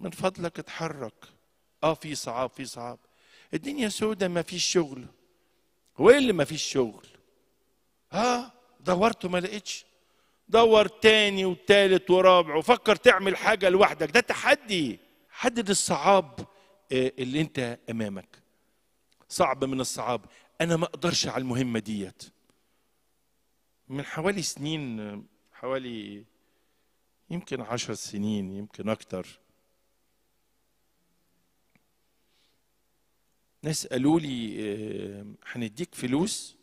من فضلك اتحرك اه في صعاب في صعاب الدنيا سودة ما فيش شغل هو ايه اللي ما فيش شغل اه دورت وما لقيتش دور تاني وتالت ورابع وفكر تعمل حاجة لوحدك ده تحدي حدد الصعاب آه، اللي انت امامك صعب من الصعاب انا ما اقدرش على المهمة ديت من حوالي سنين آه، حوالي يمكن عشر سنين يمكن اكتر ناس قالوا لي آه، هنديك فلوس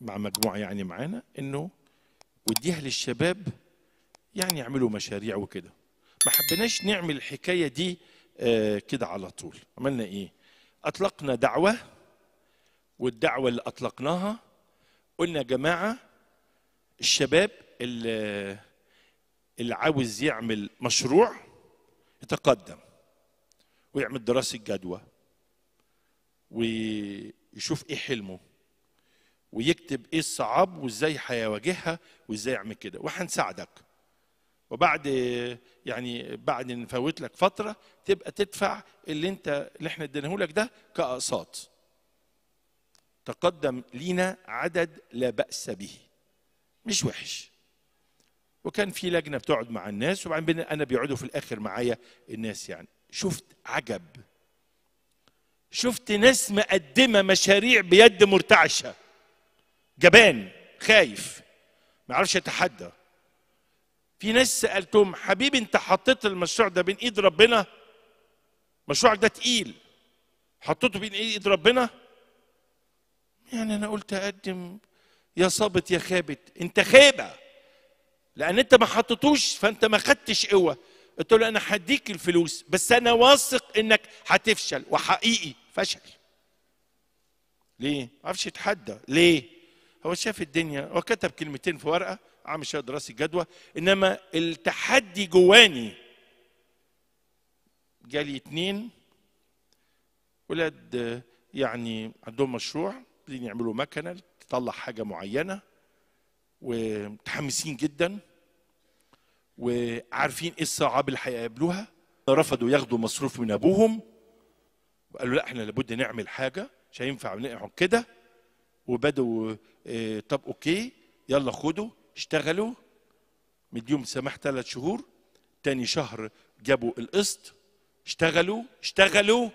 مع مجموعه يعني معانا انه وديها للشباب يعني يعملوا مشاريع وكده ما حبيناش نعمل الحكايه دي آه، كده على طول عملنا ايه اطلقنا دعوه والدعوه اللي اطلقناها قلنا يا جماعه الشباب اللي, اللي عاوز يعمل مشروع يتقدم ويعمل دراسه جدوى ويشوف ايه حلمه ويكتب ايه الصعاب وازاي هيواجهها وازاي يعمل كده وهنساعدك وبعد يعني بعد نفوت لك فتره تبقى تدفع اللي انت اللي احنا اديناه لك ده كاقساط تقدم لينا عدد لا باس به مش وحش وكان في لجنه بتقعد مع الناس وبعدين انا بيقعدوا في الاخر معايا الناس يعني شفت عجب شفت ناس مقدمة مشاريع بيد مرتعشة جبان خايف ما يعرفش يتحدى في ناس سألتهم حبيبي انت حطيت المشروع ده بين ايد ربنا مشروعك ده تقيل حطيته بين ايد ربنا يعني انا قلت اقدم يا صابت يا خابت انت خابه لان انت ما حطيتوش فانت ما خدتش قوه قلت له انا هديك الفلوس بس انا واثق انك هتفشل وحقيقي فشل ليه؟ ما عرفش يتحدى ليه؟ هو شاف الدنيا هو كتب كلمتين في ورقه عامل شويه دراسه جدوى انما التحدي جواني جالي اتنين ولاد يعني عندهم مشروع عايزين يعملوا مكنه تطلع حاجه معينه ومتحمسين جدا وعارفين ايه الصعاب اللي هيقابلوها رفضوا ياخدوا مصروف من ابوهم وقالوا لا احنا لابد نعمل حاجه مش هينفع نقعد كده وبدوا آه، طب اوكي يلا خدوا اشتغلوا مديهم سماح ثلاث شهور تاني شهر جابوا القسط اشتغلوا اشتغلوا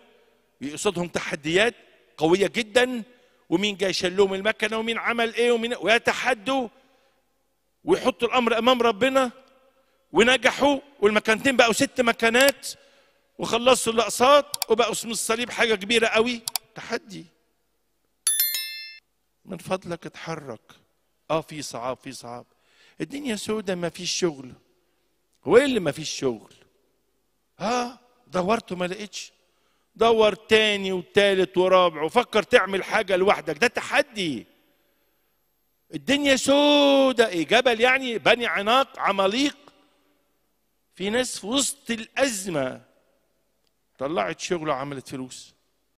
يقصدهم تحديات قويه جدا ومين جاي شال لهم المكنه ومين عمل ايه ومين ويتحدوا ويحطوا الامر امام ربنا ونجحوا والمكانتين بقوا ست مكانات وخلصوا الاقساط وبقى اسم الصليب حاجه كبيره قوي تحدي من فضلك اتحرك اه في صعاب في صعاب الدنيا سودة ما فيش شغل هو ايه اللي ما فيش شغل اه دورت وما لقيتش دور تاني وتالت ورابع وفكر تعمل حاجة لوحدك ده تحدي الدنيا سودة ايه جبل يعني بني عناق عماليق في ناس في وسط الأزمة طلعت شغله عملت فلوس